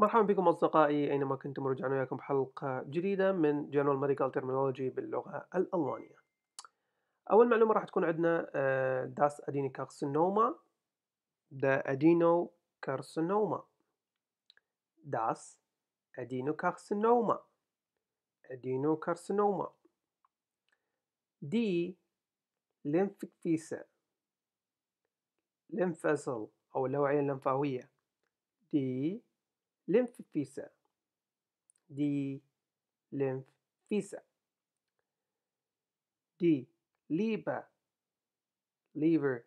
مرحبا بكم أصدقائي أينما كنتم رجعنا وياكم بحلقة جديدة من General Medical Terminology باللغة الألمانية أول معلومة راح تكون عندنا آه، داس أديني كارسنوما دا أدينو كارسنوما داس أدينو كارسنوما أدينو كارسنوما دي لمفكفيسة لمفصل أو اللوعية اللمفاوية دي ليمفيسا دي ليمفيسا دي ليبا liver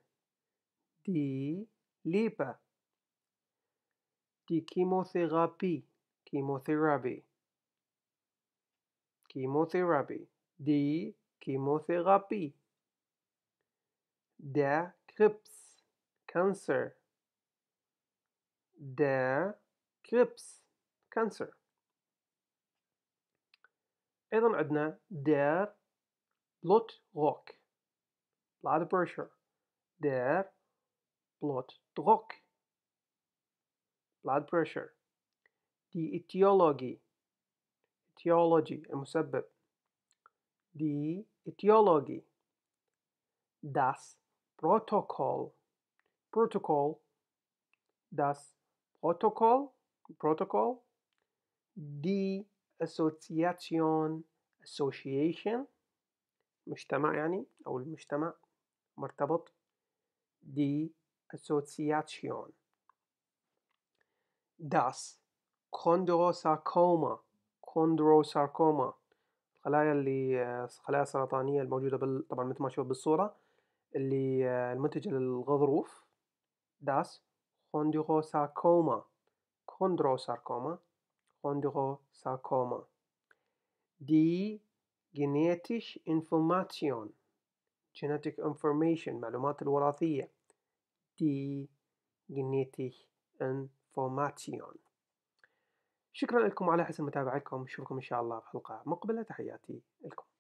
دي ليبا دي كيموثيرابي كيموثيرابي كيموثيرابي دي كيموثيرابي دا كريبس كانسر دا كريبس كانسر ايضا عندنا دير بلوت غوك بلاد بريشر دير بلوت غوك blood pressure دي etiology etiology المسبب دي etiology das protocol protocol das protocol protocol, ديأسوسياسيون association مجتمع يعني أو المجتمع مرتبط Association das chondrosarcoma chondrosarcoma الخلايا اللي خلايا سرطانية الموجودة بال... طبعا مثل ما شوف بالصورة اللي المنتجة للغضروف داس خونديروساركوما chondrosarcoma, chondrosarcoma. دي genetisch information genetic information معلومات الوراثية دي genetic information شكرا لكم على حسن متابعتكم نشوفكم ان شاء الله بحلقة مقبلة تحياتي لكم